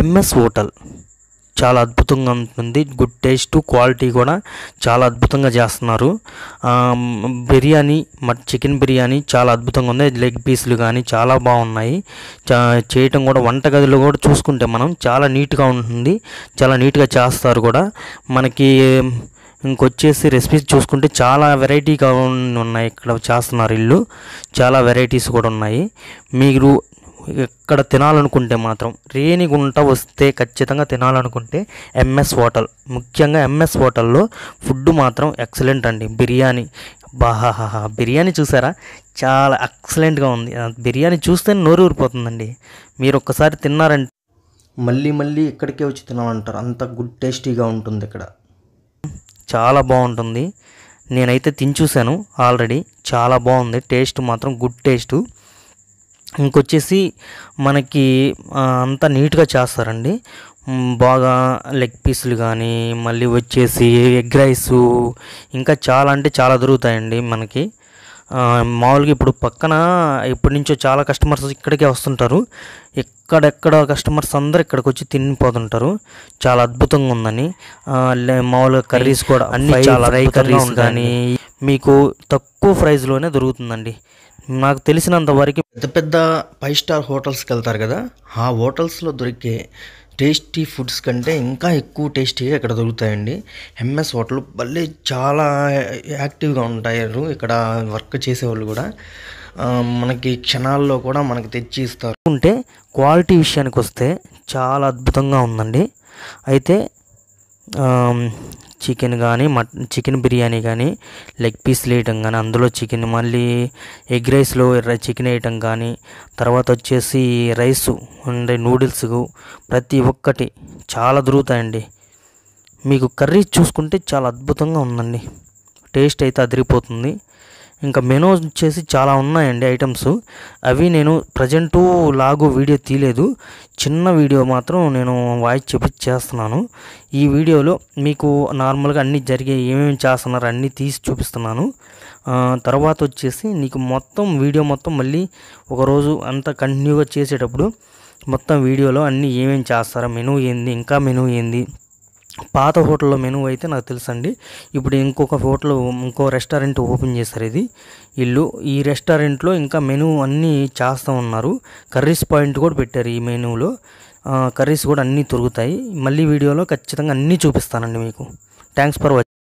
MS hotel చాలా అద్భుతంగా ఉంటుంది గుడ్ టేస్ట్ క్వాలిటీ కూడా చాలా అద్భుతంగా చేస్తున్నారు బిర్యానీ మట్ చికెన్ బిర్యానీ చాలా అద్భుతంగా ఉంది లెగ్ పీసులు కానీ చాలా బాగున్నాయి చేయటం కూడా వంటగదిలో కూడా చూసుకుంటే మనం చాలా నీట్గా ఉంటుంది చాలా నీట్గా చేస్తారు కూడా మనకి ఇంకొచ్చేసి రెసిపీస్ చూసుకుంటే చాలా వెరైటీగా ఉన్నాయి ఇక్కడ చేస్తున్నారు ఇల్లు చాలా వెరైటీస్ కూడా ఉన్నాయి మీరు ఇక్కడ తినాలనుకుంటే మాత్రం రేణిగుంట వస్తే ఖచ్చితంగా తినాలనుకుంటే ఎంఎస్ హోటల్ ముఖ్యంగా ఎంఎస్ హోటల్లో ఫుడ్ మాత్రం ఎక్సలెంట్ అండి బిర్యానీ బాహాహా బిర్యానీ చూసారా చాలా ఎక్సలెంట్గా ఉంది బిర్యానీ చూస్తే నోరు ఊరిపోతుందండి మీరు ఒక్కసారి తిన్నారంటే మళ్ళీ మళ్ళీ ఇక్కడికే వచ్చి తినాలంటారు అంత గుడ్ టేస్టీగా ఉంటుంది ఇక్కడ చాలా బాగుంటుంది నేనైతే తిని చూశాను ఆల్రెడీ చాలా బాగుంది టేస్ట్ మాత్రం గుడ్ టేస్ట్ ఇంకొచ్చేసి మనకి అంతా నీట్గా చేస్తారండి బాగా లెగ్ పీసులు కానీ మళ్ళీ వచ్చేసి ఎగ్ రైస్ ఇంకా చాలా అంటే చాలా దొరుకుతాయండి మనకి మామూలుగా ఇప్పుడు పక్కన ఇప్పటి నుంచో చాలా కస్టమర్స్ ఇక్కడికే వస్తుంటారు ఎక్కడెక్కడ కస్టమర్స్ అందరు ఇక్కడికి వచ్చి తినిపోతుంటారు చాలా అద్భుతంగా ఉందని మామూలుగా కర్రీస్ కూడా అన్ని చాలా రై కర్రీస్ కానీ మీకు తక్కువ ప్రైస్లోనే దొరుకుతుందండి నాకు తెలిసినంత వరకు పెద్ద పెద్ద ఫైవ్ స్టార్ హోటల్స్కి వెళ్తారు కదా ఆ హోటల్స్లో దొరికే టేస్టీ ఫుడ్స్ కంటే ఇంకా ఎక్కువ టేస్టీగా ఇక్కడ దొరుకుతాయండి ఎంఎస్ హోటల్ భలే చాలా యాక్టివ్గా ఉంటారు ఇక్కడ వర్క్ చేసేవాళ్ళు కూడా మనకి క్షణాల్లో కూడా మనకి తెచ్చి ఇస్తారు ఉంటే క్వాలిటీ విషయానికి వస్తే చాలా అద్భుతంగా ఉందండి అయితే చికెన్ కానీ మట్ చికెన్ బిర్యానీ కానీ లెగ్ పీస్లు వేయటం కానీ అందులో చికెన్ మళ్ళీ ఎగ్ రైస్లో చికెన్ వేయటం కానీ తర్వాత వచ్చేసి రైస్ ఉండే నూడిల్స్ ప్రతి ఒక్కటి చాలా దొరుకుతాయండి మీకు కర్రీ చూసుకుంటే చాలా అద్భుతంగా ఉందండి టేస్ట్ అయితే అదిరిపోతుంది ఇంకా మెనూ వచ్చేసి చాలా ఉన్నాయండి ఐటమ్స్ అవి నేను ప్రజెంటు లాగు వీడియో తీయలేదు చిన్న వీడియో మాత్రం నేను వాయిస్ చెప్పి చేస్తున్నాను ఈ వీడియోలో మీకు నార్మల్గా అన్నీ జరిగే ఏమేమి చేస్తున్నారో అన్నీ తీసి చూపిస్తున్నాను తర్వాత వచ్చేసి నీకు మొత్తం వీడియో మొత్తం మళ్ళీ ఒకరోజు అంతా కంటిన్యూగా చేసేటప్పుడు మొత్తం వీడియోలో అన్నీ ఏమేమి చేస్తారా మెనూ ఏంది ఇంకా మెనూ ఏంది పాత హోటల్లో మెనూ అయితే నాకు తెలుసండి ఇప్పుడు ఇంకొక హోటల్ ఇంకో రెస్టారెంట్ ఓపెన్ చేశారు ఇది ఇల్లు ఈ రెస్టారెంట్లో ఇంకా మెనూ అన్నీ చేస్తూ ఉన్నారు కర్రీస్ పాయింట్ కూడా పెట్టారు ఈ మెనూలో కర్రీస్ కూడా అన్నీ దొరుకుతాయి మళ్ళీ వీడియోలో ఖచ్చితంగా అన్నీ చూపిస్తానండి మీకు థ్యాంక్స్ ఫర్ వాచింగ్